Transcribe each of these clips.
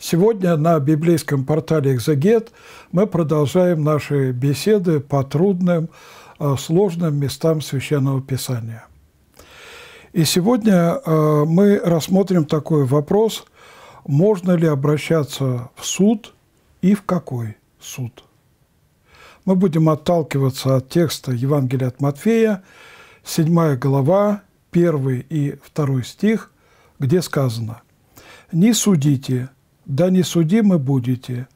Сегодня на библейском портале «Экзегет» мы продолжаем наши беседы по трудным, а, сложным местам Священного Писания. И сегодня а, мы рассмотрим такой вопрос, можно ли обращаться в суд и в какой суд. Мы будем отталкиваться от текста Евангелия от Матфея, 7 глава, 1 и 2 стих, где сказано «Не судите, да не судимы будете,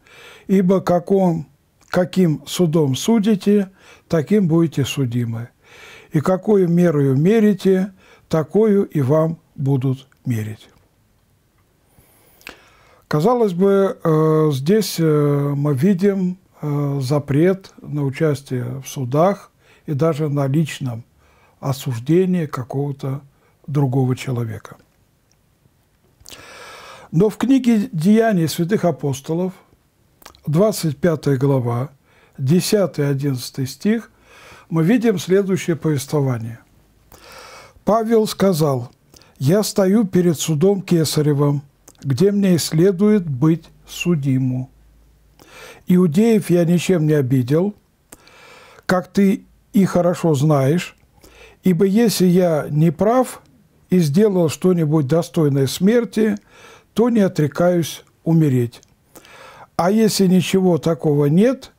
ибо каком, каким судом судите, таким будете судимы, и какую мерою мерите, такую и вам будут мерить. Казалось бы, э, здесь э, мы видим э, запрет на участие в судах и даже на личном осуждении какого-то другого человека – но в книге «Деяния святых апостолов», 25 глава, 10-11 стих, мы видим следующее повествование. «Павел сказал, «Я стою перед судом Кесаревым, где мне и следует быть судиму. Иудеев я ничем не обидел, как ты и хорошо знаешь, ибо если я не прав и сделал что-нибудь достойное смерти, то не отрекаюсь умереть. А если ничего такого нет,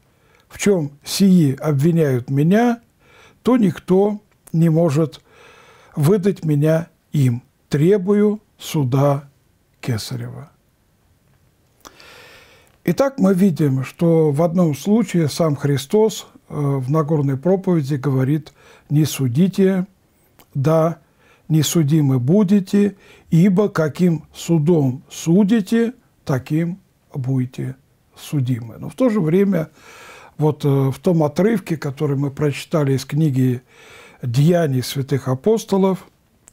в чем сии обвиняют меня, то никто не может выдать меня им. Требую суда Кесарева. Итак, мы видим, что в одном случае сам Христос э, в Нагорной проповеди говорит «не судите, да не судимы будете, ибо каким судом судите, таким будете судимы. Но в то же время вот э, в том отрывке, который мы прочитали из книги «Деяний святых апостолов»,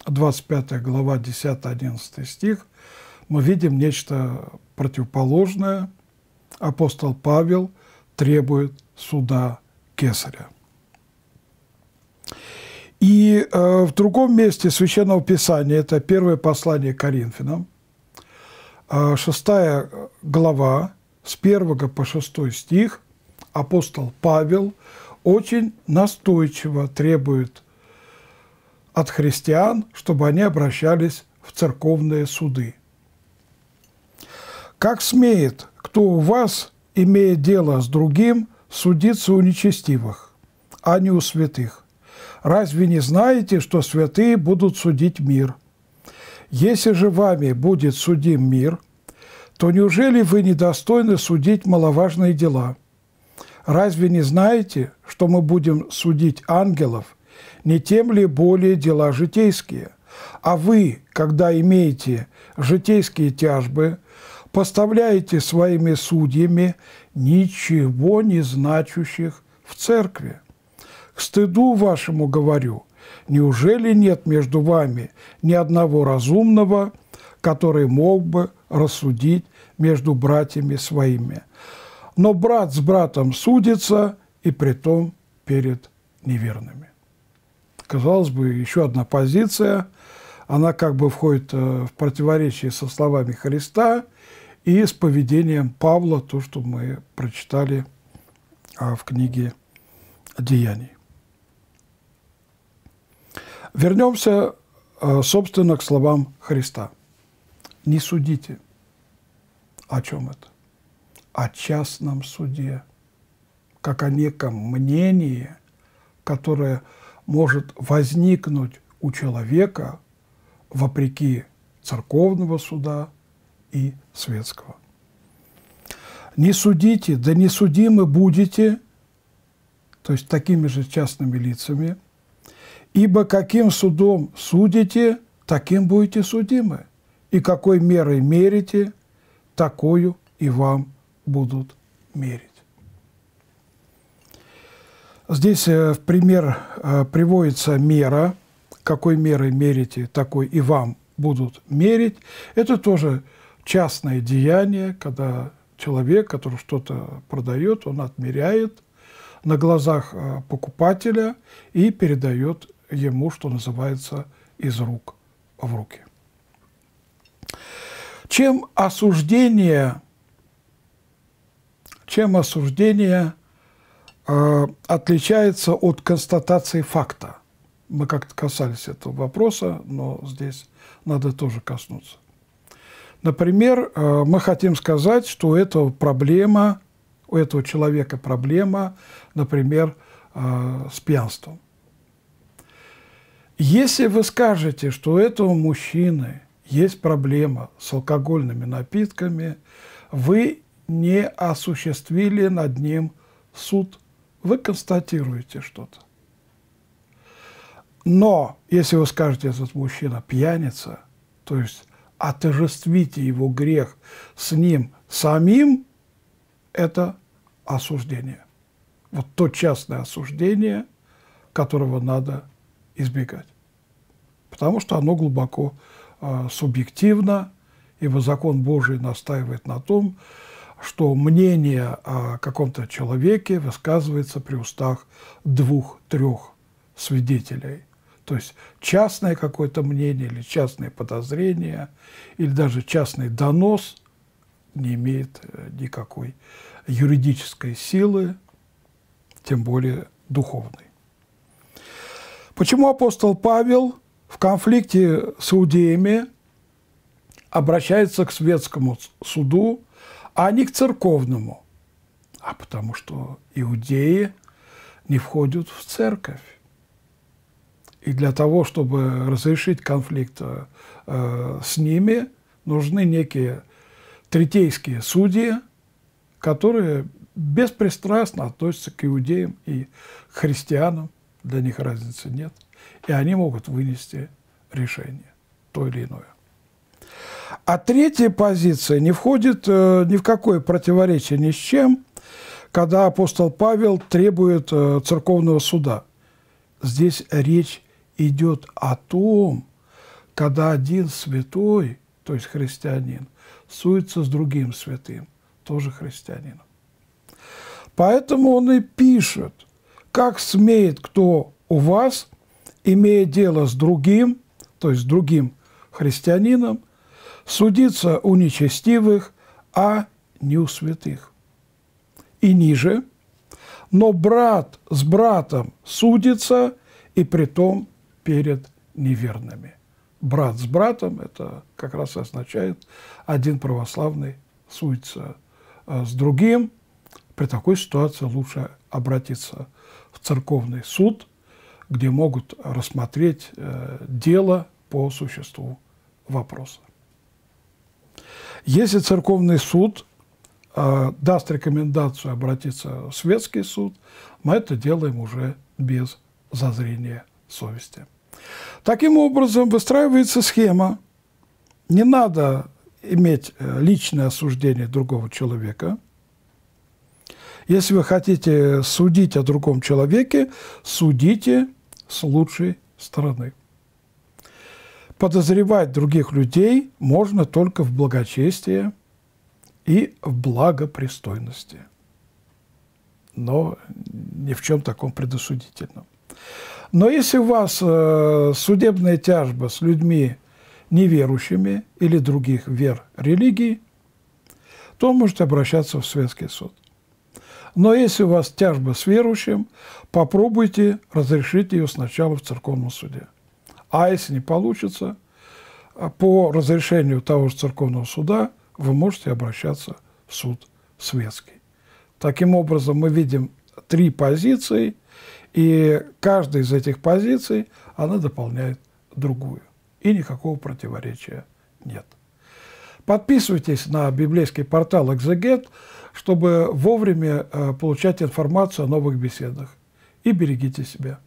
25 глава, 10-11 стих, мы видим нечто противоположное. Апостол Павел требует суда кесаря. И э, в другом месте Священного Писания, это первое послание Коринфянам, э, 6 э, глава, с первого по шестой стих, апостол Павел очень настойчиво требует от христиан, чтобы они обращались в церковные суды. «Как смеет, кто у вас, имея дело с другим, судиться у нечестивых, а не у святых?» Разве не знаете, что святые будут судить мир? Если же вами будет судим мир, то неужели вы недостойны судить маловажные дела? Разве не знаете, что мы будем судить ангелов, не тем ли более дела житейские? А вы, когда имеете житейские тяжбы, поставляете своими судьями ничего не значащих в церкви к стыду вашему говорю, неужели нет между вами ни одного разумного, который мог бы рассудить между братьями своими? Но брат с братом судится, и притом перед неверными. Казалось бы, еще одна позиция, она как бы входит э, в противоречие со словами Христа и с поведением Павла, то, что мы прочитали а, в книге «Деяний». Вернемся, э, собственно, к словам Христа. Не судите. О чем это? О частном суде, как о неком мнении, которое может возникнуть у человека вопреки церковного суда и светского. Не судите, да не судимы будете, то есть такими же частными лицами – Ибо каким судом судите, таким будете судимы. И какой мерой мерите, такую и вам будут мерить. Здесь э, в пример э, приводится мера. Какой мерой мерите, такой и вам будут мерить. Это тоже частное деяние, когда человек, который что-то продает, он отмеряет на глазах э, покупателя и передает ему, что называется, из рук в руки. Чем осуждение, чем осуждение э, отличается от констатации факта? Мы как-то касались этого вопроса, но здесь надо тоже коснуться. Например, э, мы хотим сказать, что у этого проблема, у этого человека проблема, например, э, с пьянством – если вы скажете, что у этого мужчины есть проблема с алкогольными напитками, вы не осуществили над ним суд. Вы констатируете что-то. Но если вы скажете, этот мужчина пьяница, то есть отожествите его грех с ним самим, это осуждение. Вот то частное осуждение, которого надо избегать. Потому что оно глубоко э, субъективно, ибо закон Божий настаивает на том, что мнение о каком-то человеке высказывается при устах двух-трех свидетелей. То есть частное какое-то мнение или частное подозрение, или даже частный донос не имеет э, никакой юридической силы, тем более духовной. Почему апостол Павел в конфликте с иудеями обращается к светскому суду, а не к церковному? А потому что иудеи не входят в церковь. И для того, чтобы разрешить конфликт э, с ними, нужны некие третейские судьи, которые беспристрастно относятся к иудеям и христианам для них разницы нет, и они могут вынести решение, то или иное. А третья позиция не входит э, ни в какое противоречие ни с чем, когда апостол Павел требует э, церковного суда. Здесь речь идет о том, когда один святой, то есть христианин, суется с другим святым, тоже христианином. Поэтому он и пишет – как смеет кто у вас, имея дело с другим, то есть с другим христианином, судиться у нечестивых, а не у святых. И ниже, но брат с братом судится, и при том перед неверными. Брат с братом – это как раз и означает один православный судится э, с другим. При такой ситуации лучше обратиться к в церковный суд, где могут рассмотреть э, дело по существу вопроса. Если церковный суд э, даст рекомендацию обратиться в светский суд, мы это делаем уже без зазрения совести. Таким образом, выстраивается схема. Не надо иметь э, личное осуждение другого человека – если вы хотите судить о другом человеке, судите с лучшей стороны. Подозревать других людей можно только в благочестии и в благопристойности, но ни в чем таком предосудительном. Но если у вас э, судебная тяжба с людьми неверующими или других вер религий, то может обращаться в светский суд. Но если у вас тяжба с верующим, попробуйте разрешить ее сначала в церковном суде. А если не получится, а, по разрешению того же церковного суда вы можете обращаться в суд светский. Таким образом, мы видим три позиции, и каждая из этих позиций, она дополняет другую. И никакого противоречия нет. Подписывайтесь на библейский портал «Экзегет», чтобы вовремя э, получать информацию о новых беседах. И берегите себя.